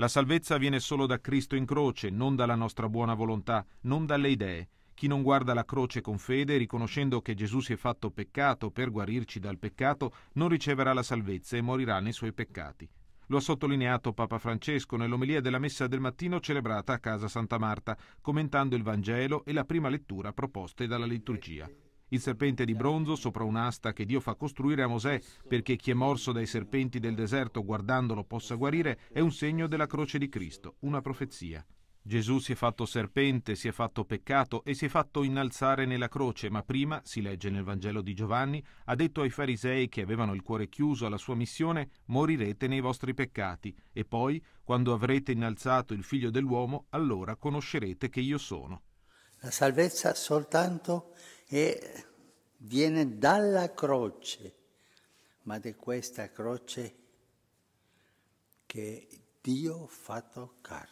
La salvezza viene solo da Cristo in croce, non dalla nostra buona volontà, non dalle idee. Chi non guarda la croce con fede, riconoscendo che Gesù si è fatto peccato per guarirci dal peccato, non riceverà la salvezza e morirà nei suoi peccati. Lo ha sottolineato Papa Francesco nell'omelia della messa del mattino celebrata a casa Santa Marta, commentando il Vangelo e la prima lettura proposte dalla liturgia il serpente di bronzo sopra un'asta che Dio fa costruire a Mosè perché chi è morso dai serpenti del deserto guardandolo possa guarire è un segno della croce di Cristo, una profezia. Gesù si è fatto serpente, si è fatto peccato e si è fatto innalzare nella croce, ma prima, si legge nel Vangelo di Giovanni, ha detto ai farisei che avevano il cuore chiuso alla sua missione, morirete nei vostri peccati, e poi, quando avrete innalzato il figlio dell'uomo, allora conoscerete che io sono. La salvezza soltanto e viene dalla croce, ma di questa croce che Dio ha fatto carne.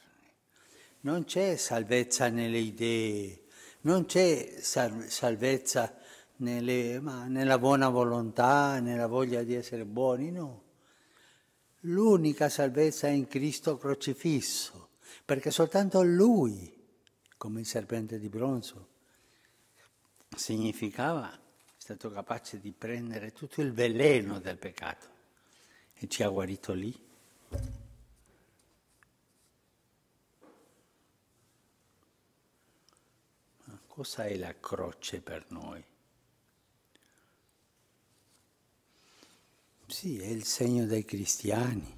Non c'è salvezza nelle idee, non c'è salvezza nelle, nella buona volontà, nella voglia di essere buoni, no. L'unica salvezza è in Cristo crocifisso, perché soltanto Lui, come il serpente di bronzo, significava è stato capace di prendere tutto il veleno del peccato e ci ha guarito lì. Ma cosa è la croce per noi? Sì, è il segno dei cristiani.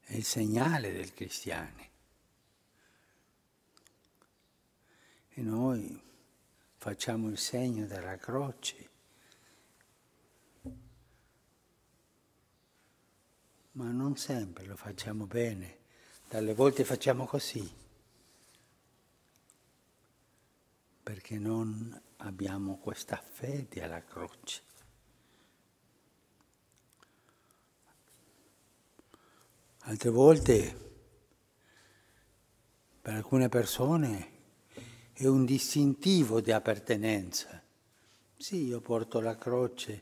È il segnale del cristiano. E noi facciamo il segno della croce. Ma non sempre lo facciamo bene, dalle volte facciamo così, perché non abbiamo questa fede alla croce. Altre volte per alcune persone è un distintivo di appartenenza. Sì, io porto la croce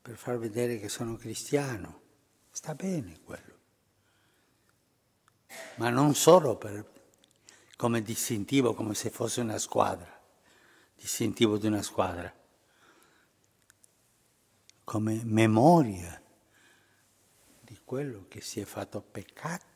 per far vedere che sono cristiano, sta bene quello, ma non solo per, come distintivo, come se fosse una squadra, distintivo di una squadra, come memoria di quello che si è fatto peccato